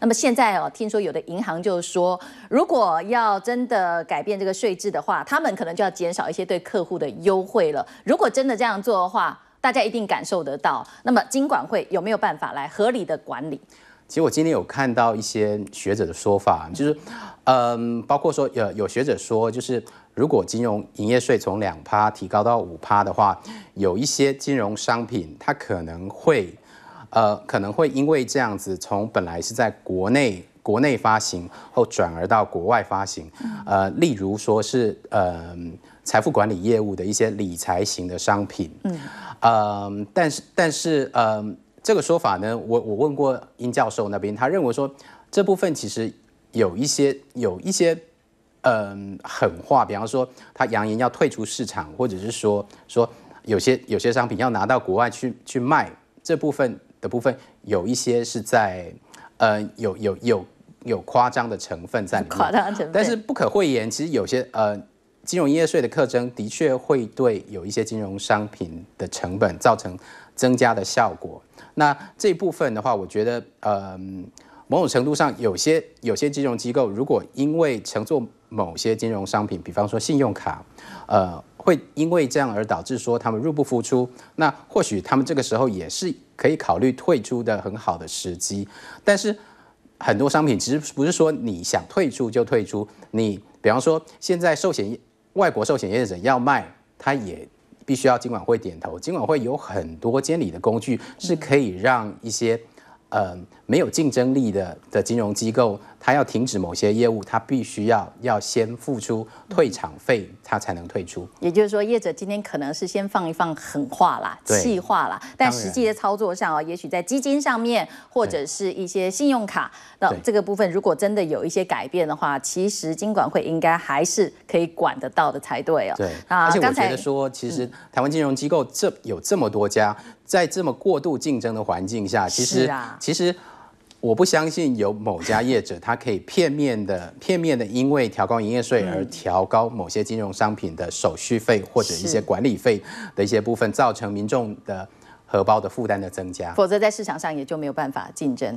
那么现在哦，听说有的银行就说，如果要真的改变这个税制的话，他们可能就要减少一些对客户的优惠了。如果真的这样做的话，大家一定感受得到。那么金管会有没有办法来合理的管理？其实我今天有看到一些学者的说法，就是，嗯，包括说有有学者说，就是如果金融营业税从两趴提高到五趴的话，有一些金融商品它可能会。呃，可能会因为这样子，从本来是在国内国内发行，后转而到国外发行。呃，例如说是，嗯，财富管理业务的一些理财型的商品，嗯，呃，但是但是，嗯，这个说法呢，我我问过殷教授那边，他认为说这部分其实有一些有一些，嗯，狠话，比方说他扬言要退出市场，或者是说说有些有些商品要拿到国外去去卖，这部分。的部分有一些是在，呃，有有有有夸张的成分在里面，夸张成分，但是不可讳言，其实有些呃，金融营业税的特征的确会对有一些金融商品的成本造成增加的效果。那这部分的话，我觉得，嗯。某种程度上，有些有些金融机构，如果因为乘坐某些金融商品，比方说信用卡，呃，会因为这样而导致说他们入不敷出，那或许他们这个时候也是可以考虑退出的很好的时机。但是很多商品，其实不是说你想退出就退出。你比方说现在寿险，外国寿险业者要卖，他也必须要监管会点头。尽管会有很多监理的工具，是可以让一些。呃，没有竞争力的的金融机构。他要停止某些业务，他必须要要先付出退场费，他才能退出。也就是说，业者今天可能是先放一放狠话啦、气话啦，但实际的操作上啊，也许在基金上面或者是一些信用卡，那这个部分如果真的有一些改变的话，其实金管会应该还是可以管得到的才对哦。对啊，而且我觉得说，其实台湾金融机构这有这么多家，在这么过度竞争的环境下，其实其实。我不相信有某家业者，他可以片面的、片面的，因为调高营业税而调高某些金融商品的手续费或者一些管理费的一些部分，造成民众的荷包的负担的增加。否则，在市场上也就没有办法竞争。